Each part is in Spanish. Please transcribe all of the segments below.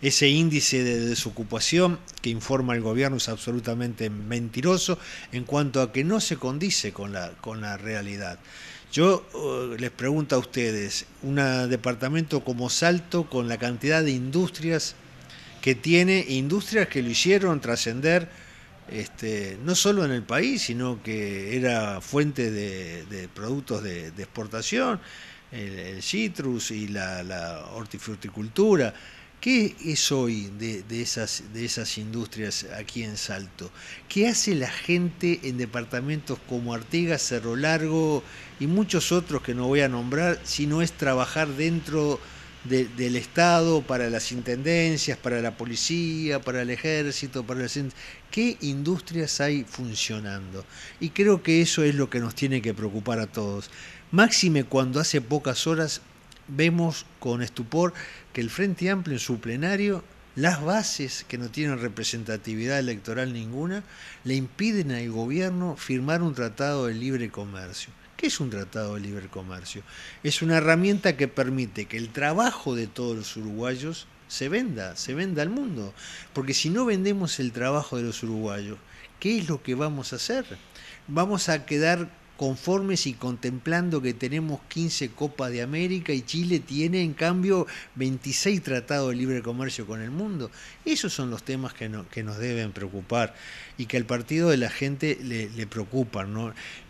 Ese índice de desocupación que informa el gobierno es absolutamente mentiroso en cuanto a que no se condice con la, con la realidad. Yo eh, les pregunto a ustedes, un departamento como Salto, con la cantidad de industrias que tiene, industrias que lo hicieron trascender este, no solo en el país, sino que era fuente de, productos de, exportación, el, citrus y la, la hortifruticultura. ¿Qué es hoy de, esas, de esas industrias aquí en Salto? ¿Qué hace la gente en departamentos como Artigas, Cerro Largo y muchos otros que no voy a nombrar si no es trabajar dentro del Estado, para las intendencias, para la policía, para el ejército, para centro? ¿Qué industrias hay funcionando? Y creo que eso es lo que nos tiene que preocupar a todos. Máxime cuando hace pocas horas vemos con estupor que el Frente Amplio en su plenario, las bases que no tienen representatividad electoral ninguna, le impiden al gobierno firmar un tratado de libre comercio. ¿Qué es un tratado de libre comercio? Es una herramienta que permite que el trabajo de todos los uruguayos se venda, se venda al mundo. Porque si no vendemos el trabajo de los uruguayos, ¿qué es lo que vamos a hacer? Vamos a quedar conformes y contemplando que tenemos 15 Copas de América y Chile tiene en cambio 26 tratados de libre comercio con el mundo. Esos son los temas que, nos deben preocupar y que al partido de la gente le, preocupan.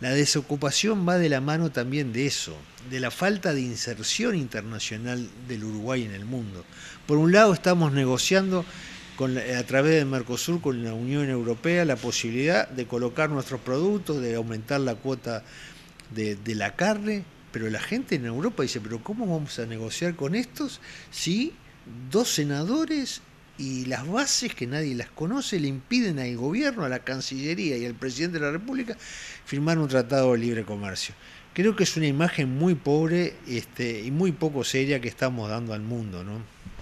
La desocupación va de la mano también de eso, de la falta de inserción internacional del Uruguay en el mundo. Por un lado estamos negociando a través de Mercosur con la Unión Europea la posibilidad de colocar nuestros productos, de aumentar la cuota de, la carne, pero la gente en Europa dice, pero ¿cómo vamos a negociar con estos si dos senadores y las bases que nadie las conoce le impiden al gobierno, a la Cancillería y al presidente de la República firmar un tratado de libre comercio? Creo que es una imagen muy pobre este, y muy poco seria que estamos dando al mundo, ¿no?